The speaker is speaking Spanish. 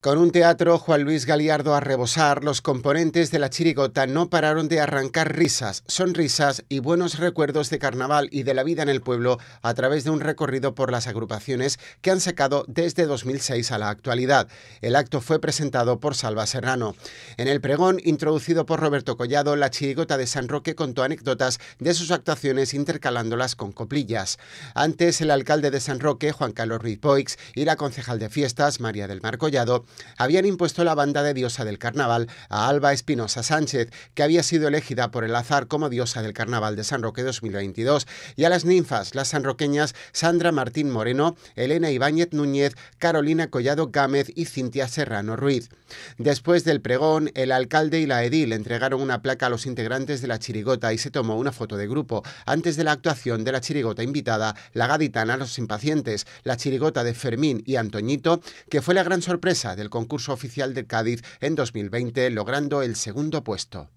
Con un teatro Juan Luis Galiardo a rebosar, los componentes de la chirigota no pararon de arrancar risas, sonrisas y buenos recuerdos de carnaval y de la vida en el pueblo a través de un recorrido por las agrupaciones que han sacado desde 2006 a la actualidad. El acto fue presentado por Salva Serrano. En el pregón, introducido por Roberto Collado, la chirigota de San Roque contó anécdotas de sus actuaciones intercalándolas con coplillas. Antes, el alcalde de San Roque, Juan Carlos Ruiz Poix, y la concejal de fiestas, María del Mar Collado, habían impuesto la banda de diosa del carnaval a Alba Espinosa Sánchez, que había sido elegida por el azar como diosa del carnaval de San Roque 2022, y a las ninfas, las sanroqueñas Sandra Martín Moreno, Elena Ibáñez Núñez, Carolina Collado Gámez y Cintia Serrano Ruiz. Después del pregón, el alcalde y la edil entregaron una placa a los integrantes de la chirigota y se tomó una foto de grupo antes de la actuación de la chirigota invitada, la gaditana Los Impacientes, la chirigota de Fermín y Antoñito, que fue la gran sorpresa del concurso oficial de Cádiz en 2020, logrando el segundo puesto.